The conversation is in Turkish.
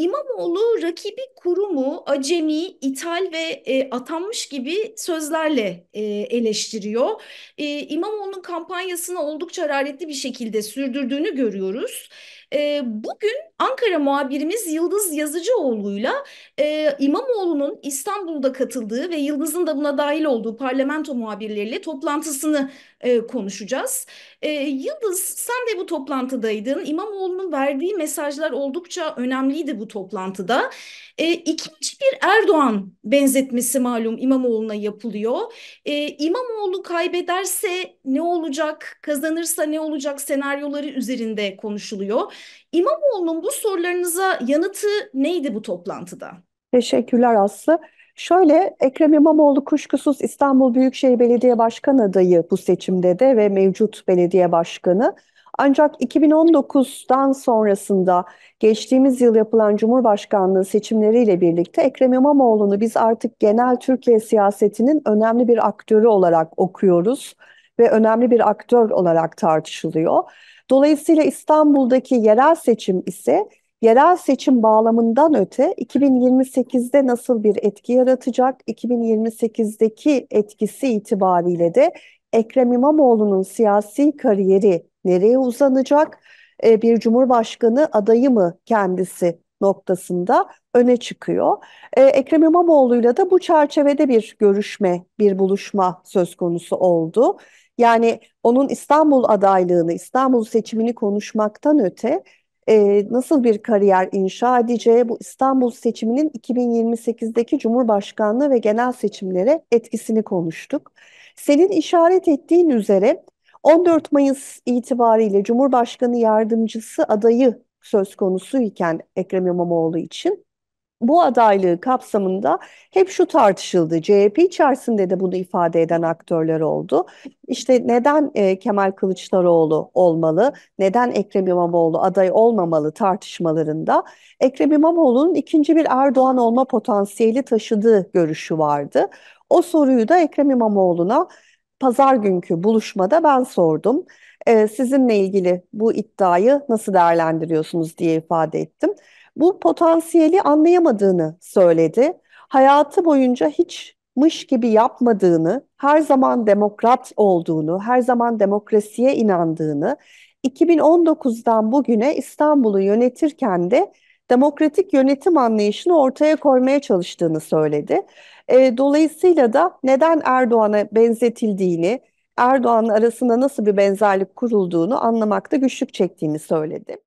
İmamoğlu rakibi kurumu acemi, ithal ve e, atanmış gibi sözlerle e, eleştiriyor. E, İmamoğlu'nun kampanyasını oldukça hararetli bir şekilde sürdürdüğünü görüyoruz. E, bugün Ankara muhabirimiz Yıldız Yazıcıoğlu'yla e, İmamoğlu'nun İstanbul'da katıldığı ve Yıldız'ın da buna dahil olduğu parlamento muhabirleriyle toplantısını e, konuşacağız. E, Yıldız sen de bu toplantıdaydın. İmamoğlu'nun verdiği mesajlar oldukça önemliydi bu toplantıda. E, ikinci bir Erdoğan benzetmesi malum İmamoğlu'na yapılıyor. E, İmamoğlu kaybederse ne olacak, kazanırsa ne olacak senaryoları üzerinde konuşuluyor. İmamoğlu'nun bu sorularınıza yanıtı neydi bu toplantıda? Teşekkürler Aslı. Şöyle Ekrem İmamoğlu kuşkusuz İstanbul Büyükşehir Belediye Başkanı adayı bu seçimde de ve mevcut belediye başkanı. Ancak 2019'dan sonrasında geçtiğimiz yıl yapılan Cumhurbaşkanlığı seçimleriyle birlikte Ekrem İmamoğlu'nu biz artık genel Türkiye siyasetinin önemli bir aktörü olarak okuyoruz ve önemli bir aktör olarak tartışılıyor. Dolayısıyla İstanbul'daki yerel seçim ise yerel seçim bağlamından öte 2028'de nasıl bir etki yaratacak, 2028'deki etkisi itibariyle de Ekrem İmamoğlu'nun siyasi kariyeri nereye uzanacak, e, bir cumhurbaşkanı adayı mı kendisi noktasında öne çıkıyor. E, Ekrem İmamoğlu'yla da bu çerçevede bir görüşme, bir buluşma söz konusu oldu. Yani onun İstanbul adaylığını, İstanbul seçimini konuşmaktan öte e, nasıl bir kariyer inşa edeceği bu İstanbul seçiminin 2028'deki Cumhurbaşkanlığı ve genel seçimlere etkisini konuştuk. Senin işaret ettiğin üzere 14 Mayıs itibariyle Cumhurbaşkanı yardımcısı adayı söz konusu iken Ekrem İmamoğlu için bu adaylığı kapsamında hep şu tartışıldı. CHP içerisinde de bunu ifade eden aktörler oldu. İşte neden e, Kemal Kılıçdaroğlu olmalı, neden Ekrem İmamoğlu aday olmamalı tartışmalarında Ekrem İmamoğlu'nun ikinci bir Erdoğan olma potansiyeli taşıdığı görüşü vardı. O soruyu da Ekrem İmamoğlu'na pazar günkü buluşmada ben sordum. E, sizinle ilgili bu iddiayı nasıl değerlendiriyorsunuz diye ifade ettim bu potansiyeli anlayamadığını söyledi. Hayatı boyunca hiç mış gibi yapmadığını, her zaman demokrat olduğunu, her zaman demokrasiye inandığını, 2019'dan bugüne İstanbul'u yönetirken de demokratik yönetim anlayışını ortaya koymaya çalıştığını söyledi. E, dolayısıyla da neden Erdoğan'a benzetildiğini, Erdoğan'ın arasında nasıl bir benzerlik kurulduğunu anlamakta güçlük çektiğini söyledi.